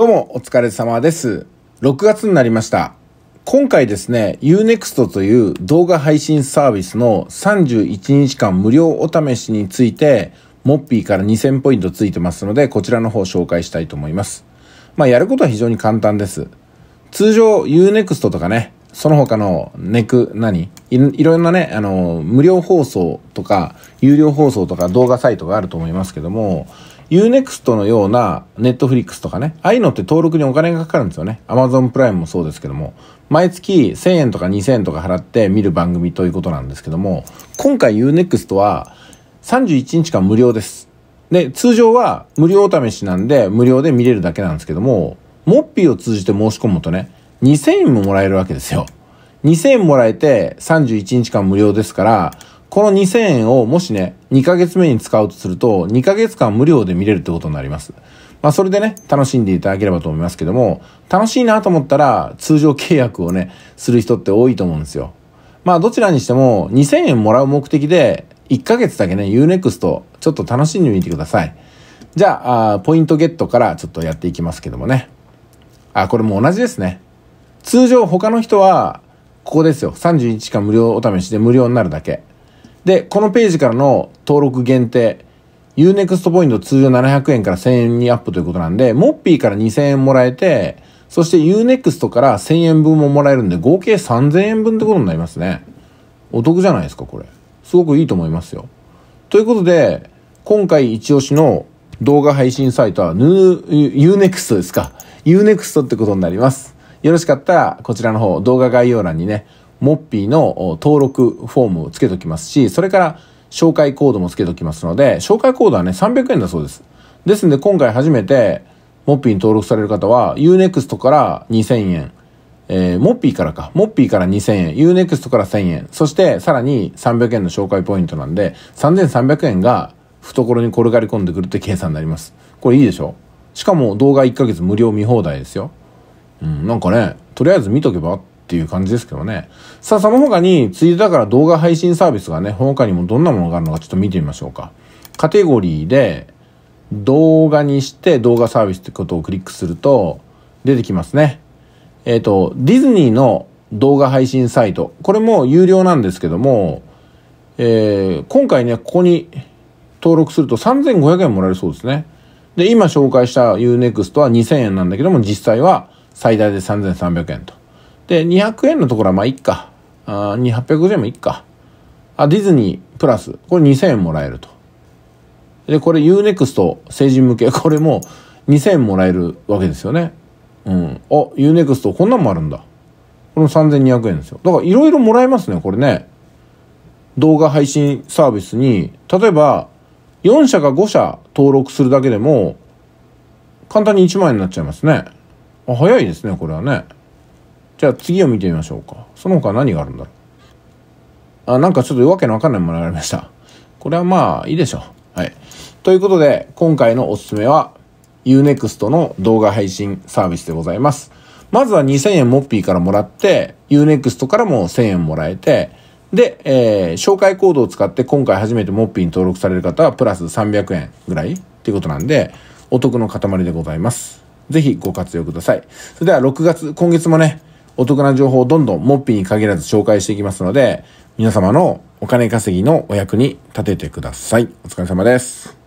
どうも、お疲れ様です。6月になりました。今回ですね、Unext という動画配信サービスの31日間無料お試しについて、モッピーから2000ポイントついてますので、こちらの方を紹介したいと思います。まあ、やることは非常に簡単です。通常 Unext とかね、その他のネク、何いろんなね、あの、無料放送とか、有料放送とか動画サイトがあると思いますけども、Unext のような Netflix とかね、ああいうのって登録にお金がかかるんですよね。Amazon プライムもそうですけども、毎月1000円とか2000円とか払って見る番組ということなんですけども、今回 Unext は31日間無料です。で、通常は無料お試しなんで、無料で見れるだけなんですけども、モッピーを通じて申し込むとね、2000円ももらえるわけですよ。2000円もらえて31日間無料ですから、この2000円をもしね、2ヶ月目に使うとすると、2ヶ月間無料で見れるってことになります。まあそれでね、楽しんでいただければと思いますけども、楽しいなと思ったら、通常契約をね、する人って多いと思うんですよ。まあどちらにしても、2000円もらう目的で、1ヶ月だけね、Unext、ちょっと楽しんでみてください。じゃああ、ポイントゲットからちょっとやっていきますけどもね。あ、これも同じですね。通常他の人は、ここですよ。31日間無料お試しで無料になるだけ。で、このページからの登録限定、Unext ポイント通常700円から1000円にアップということなんで、モッピーから2000円もらえて、そして Unext から1000円分ももらえるんで、合計3000円分ってことになりますね。お得じゃないですか、これ。すごくいいと思いますよ。ということで、今回一押しの動画配信サイトは、ヌー、Unext ですか。Unext ってことになります。よろしかったら、こちらの方、動画概要欄にね、モッピーの登録フォームをつけときますし、それから紹介コードもつけときますので、紹介コードはね、300円だそうです。ですんで、今回初めて、モッピーに登録される方は、Unext から2000円、えー、モッピーからか、モッピーから2000円、Unext から1000円、そしてさらに300円の紹介ポイントなんで、3300円が懐に転がり込んでくるって計算になります。これいいでしょしかも動画1ヶ月無料見放題ですよ。うん、なんかね、とりあえず見とけばっていう感じですけどね。さあ、その他に、ついでだから動画配信サービスがね、他にもどんなものがあるのかちょっと見てみましょうか。カテゴリーで、動画にして動画サービスってことをクリックすると、出てきますね。えっ、ー、と、ディズニーの動画配信サイト。これも有料なんですけども、えー、今回ね、ここに登録すると3500円もらえるそうですね。で、今紹介した Unext は2000円なんだけども、実際は最大で3300円と。で、200円のところはまあいっか。あ8 0 0円もいっか。あ、ディズニープラス。これ2000円もらえると。で、これ UNEXT 成人向け。これも2000円もらえるわけですよね。うん。あ、UNEXT こんなんもあるんだ。これも3200円ですよ。だからいろいろもらえますね、これね。動画配信サービスに、例えば4社か5社登録するだけでも簡単に1万円になっちゃいますね。あ、早いですね、これはね。じゃあ次を見てみましょうか。その他何があるんだろう。あ、なんかちょっとわけのわかんないものがありました。これはまあいいでしょう。はい。ということで、今回のおすすめは Unext の動画配信サービスでございます。まずは2000円モッピーからもらって、Unext からも1000円もらえて、で、えー、紹介コードを使って今回初めてモッピーに登録される方はプラス300円ぐらいっていうことなんで、お得の塊でございます。ぜひご活用ください。それでは6月、今月もね、お得な情報をどんどんモッピーに限らず紹介していきますので、皆様のお金稼ぎのお役に立ててください。お疲れ様です。